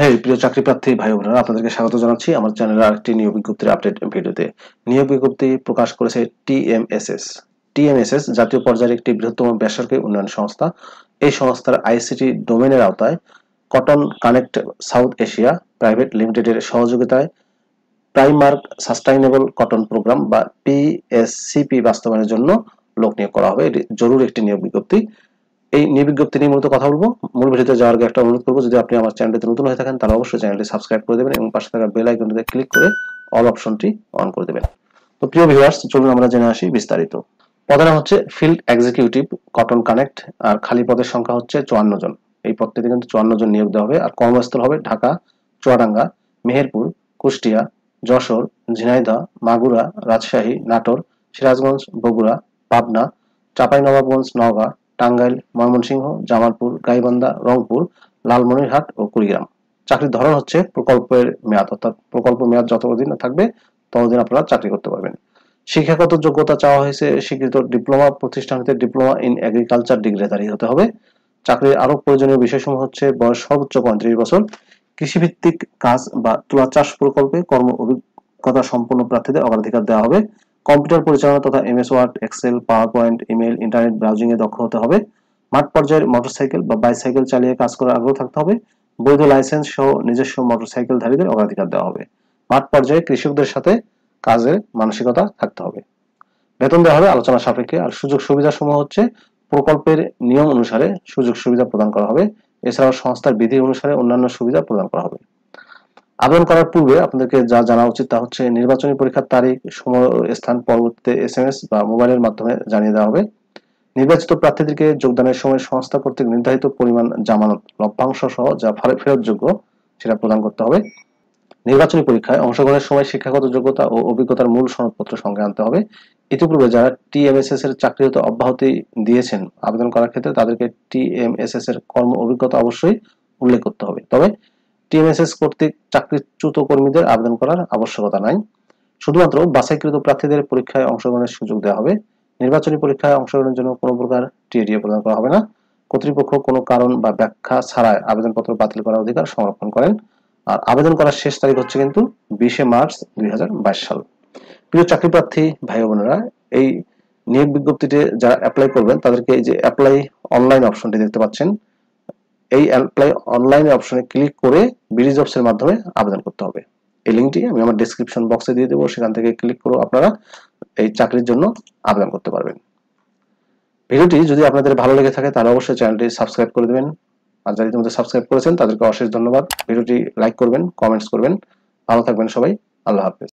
হ্যাঁ প্রিয় চাকরি প্রার্থী ভাই বোনেরা আপনাদেরকে স্বাগত জানাচ্ছি আমার চ্যানেলে আরেকটি নিয়োগ বিজ্ঞপ্তির আপডেট ভিডিওতে নিয়োগ বিজ্ঞপ্তি প্রকাশ করেছে টিএমএসএস টিএমএসএস জাতীয় পর্যায়ের একটি বৃহত্তম বেসরকারি উন্নয়ন সংস্থা এই সংস্থার আইসিটি ডোমেনের আওতায় cotton connect south Asia private লিমিটেডের সহযোগিতায় প্রাইমার্ক সাস্টাইনেবল কটন প্রোগ্রাম বা পিএসসিপি বাস্তবায়নের জন্য লোক নিয়োগ করা হবে এটি জরুরি একটি নিয়োগ বিজ্ঞপ্তি এই নির্বিজ্ঞপ্তি নিয়ে মূলত কথা বলবো মূল বিষয়তে যাওয়ার আগে একটা অনুরোধ করবো যদি আপনি আমার চ্যানেলটি নতুন হয়ে থাকেন তাহলে অবশ্যই চ্যানেলটি সাবস্ক্রাইব করে দেবেন এবং পাশে থাকা বেল আইকনটিতে ক্লিক করে অল অপশনটি অন করে দেবেন তো প্রিয় ভিউয়ার্স চলুন আমরা জেনে আসি বিস্তারিত পদের নাম হচ্ছে ফিল্ড এক্সিকিউটিভ কটন কানেক্ট আর খালি পদের সংখ্যা হচ্ছে চুয়ান্ন জন এই পদটিতে কিন্তু চুয়ান্ন জন নিয়োগ দেওয়া হবে আর কর্মস্থল হবে ঢাকা চুয়াডাঙ্গা মেহেরপুর কুষ্টিয়া যশোর ঝিনাইদহ মাগুরা রাজশাহী নাটোর সিরাজগঞ্জ বগুড়া পাবনা চাপাইনবাবগঞ্জ নওগাঁ টাঙ্গাইল ময়মনসিংহ জামালপুর গাইবান্ধা রংপুর লালমনিরহাট ও কুড়িগ্রাম চাকরির ধরন হচ্ছে প্রকল্পের মেয়াদ অর্থাৎ প্রকল্প মেয়াদ যতদিন থাকবে ততদিন আপনারা চাকরি করতে পারবেন শিক্ষাগত যোগ্যতা চাওয়া হয়েছে স্বীকৃত ডিপ্লোমা প্রতিষ্ঠানতে ডিপ্লোমা ইন এগ্রিকালচার ডিগ্রি দাঁড়িয়ে হতে হবে চাকরির আরো প্রয়োজনীয় বিষয়সমূহ হচ্ছে বয়স সর্বোচ্চ পঁয়ত্রিশ বছর কৃষিভিত্তিক কাজ বা তুলা চাষ প্রকল্পে কর্ম অভিজ্ঞতা সম্পন্ন প্রার্থীদের অগ্রাধিকার দেওয়া হবে কম্পিউটার পরিচালনা তথা MS word excel power point email internet browsing এ দক্ষ হতে হবে মাঠ পর্যায়ের মোটরসাইকেল বা বাইসাইকেল চালিয়ে কাজ করার আগ্রহ থাকতে হবে বৈধ লাইসেন্স সহ নিজস্ব মোটরসাইকেল ধারীদের অগ্রাধিকার দেওয়া হবে মাঠ পর্যায়ে কৃষকদের সাথে কাজের মানসিকতা থাকতে হবে বেতন দেওয়া হবে আলোচনা সাপেক্ষে আর সুযোগ সুবিধা সমূহ হচ্ছে প্রকল্পের নিয়ম অনুসারে সুযোগ সুবিধা প্রদান করা হবে এছাড়াও সংস্থার বিধি অনুসারে অন্যান্য সুবিধা প্রদান করা হবে আবেদন করার পূর্বে আপনাদেরকে যা জানা উচিত তা হচ্ছে নির্বাচনী পরীক্ষার তারিখ সময় স্থান পরবর্তীতে এস এম এস বা মোবাইলের মাধ্যমে জানিয়ে দেওয়া হবে নির্বাচিত প্রার্থীদেরকে যোগদানের সময় সংস্থা কর্তৃক নির্ধারিত পরিমাণ জামানত লভ্যাংশ সহ যা ফেরতযোগ্য সেটা প্রদান করতে হবে নির্বাচনী পরীক্ষায় অংশগ্রহণের সময় শিক্ষাগত যোগ্যতা ও অভিজ্ঞতার মূল সনদপত্র সঙ্গে আনতে হবে ইতিপূর্বে যারা টিএমএসএস এর চাকরিগত অব্যাহতি দিয়েছেন আবেদন করার ক্ষেত্রে তাদেরকে টিএমএসএস এর কর্ম অভিজ্ঞতা অবশ্যই উল্লেখ করতে হবে তবে টিএমএসএস কর্তৃক চাকরিচ্যুত কর্মীদের আবেদন করার আবশ্যকতা নাই শুধুমাত্র বাছাইকৃত প্রার্থীদের পরীক্ষায় অংশগ্রহণের সুযোগ দেওয়া হবে নির্বাচনী পরীক্ষায় অংশগ্রহণের জন্য কোনো প্রকার টিএডিএ প্রদান করা হবে না কর্তৃপক্ষ কোনো কারণ বা ব্যাখ্যা ছাড়াই আবেদনপত্র বাতিল করার অধিকার সংরক্ষণ করেন আর আবেদন করার শেষ তারিখ হচ্ছে কিন্তু বিশে মার্চ দুই সাল প্রিয় চাকরি প্রার্থী ভাই বোনেরা এই নিয়োগ বিজ্ঞপ্তিতে যারা অ্যাপ্লাই করবেন তাদেরকে এই যে অ্যাপ্লাই অনলাইন অপশনটি দেখতে পাচ্ছেন এই অ্যাপ্লাই অনলাইনে অপশনে ক্লিক করে ব্রিজ জবসের মাধ্যমে আবেদন করতে হবে এই লিঙ্কটি আমি আমার ডিসক্রিপশন বক্সে দিয়ে দেবো সেখান থেকে ক্লিক করে আপনারা এই চাকরির জন্য আবেদন করতে পারবেন ভিডিওটি যদি আপনাদের ভালো লেগে থাকে তাহলে অবশ্যই চ্যানেলটি সাবস্ক্রাইব করে দেবেন আর যারা ইতিমধ্যে সাবস্ক্রাইব করেছেন তাদেরকে অশেষ ধন্যবাদ ভিডিওটি লাইক করবেন কমেন্টস করবেন ভালো থাকবেন সবাই আল্লাহ হাফেজ